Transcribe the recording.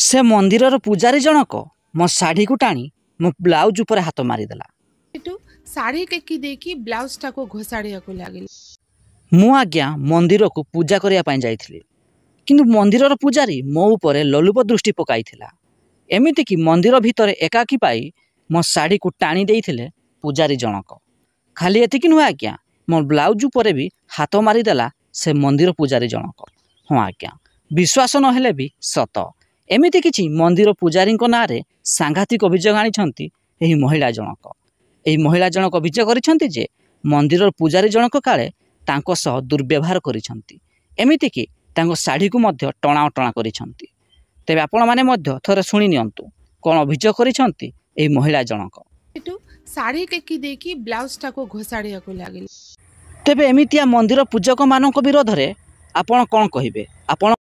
ସେ ମନ୍ଦିରର ପୂଜାରୀ ଜଣକ ମୋ ଶାଢ଼ୀକୁ ଟାଣି ମୋ ବ୍ଲାଉଜ ଉପରେ ହାତ ମାରିଦେଲା ଶାଢ଼ୀ ଟେକି ଦେଇକି ବ୍ଲାଉଜଟାକୁ ଘୋଷାଡ଼ିବାକୁ ଲାଗିଲି ମୁଁ ଆଜ୍ଞା ମନ୍ଦିରକୁ ପୂଜା କରିବା ପାଇଁ ଯାଇଥିଲି କିନ୍ତୁ ମନ୍ଦିରର ପୂଜାରୀ ମୋ ଉପରେ ଲଲୁପ ଦୃଷ୍ଟି ପକାଇଥିଲା ଏମିତିକି ମନ୍ଦିର ଭିତରେ ଏକାକୀ ପାଇ ମୋ ଶାଢ଼ୀକୁ ଟାଣି ଦେଇଥିଲେ ପୂଜାରୀ ଜଣକ ଖାଲି ଏତିକି ନୁହେଁ ଆଜ୍ଞା ମୋ ବ୍ଲାଉଜ ଉପରେ ବି ହାତ ମାରିଦେଲା ସେ ମନ୍ଦିର ପୂଜାରୀ ଜଣକ ହଁ ଆଜ୍ଞା ବିଶ୍ୱାସ ନହେଲେ ବି ସତ ଏମିତି କିଛି ମନ୍ଦିର ପୂଜାରୀଙ୍କ ନାଁରେ ସାଂଘାତିକ ଅଭିଯୋଗ ଆଣିଛନ୍ତି ଏହି ମହିଳା ଜଣକ ଏହି ମହିଳା ଜଣକ ଅଭିଯୋଗ କରିଛନ୍ତି ଯେ ମନ୍ଦିରର ପୂଜାରୀ ଜଣକ କାଳେ ତାଙ୍କ ସହ ଦୁର୍ବ୍ୟବହାର କରିଛନ୍ତି ଏମିତିକି ତାଙ୍କ ଶାଢ଼ୀକୁ ମଧ୍ୟ ଟଣାଅଟଣା କରିଛନ୍ତି ତେବେ ଆପଣମାନେ ମଧ୍ୟ ଥରେ ଶୁଣି ନିଅନ୍ତୁ କ'ଣ ଅଭିଯୋଗ କରିଛନ୍ତି ଏହି ମହିଳା ଜଣକ ଶାଢ଼ୀ ଟେକି ଦେଇକି ବ୍ଲାଉଜ୍ଟାକୁ ଘୋଷାଡ଼ିବାକୁ ଲାଗିଲେ ତେବେ ଏମିତିଆ ମନ୍ଦିର ପୂଜକମାନଙ୍କ ବିରୋଧରେ ଆପଣ କ'ଣ କହିବେ ଆପଣ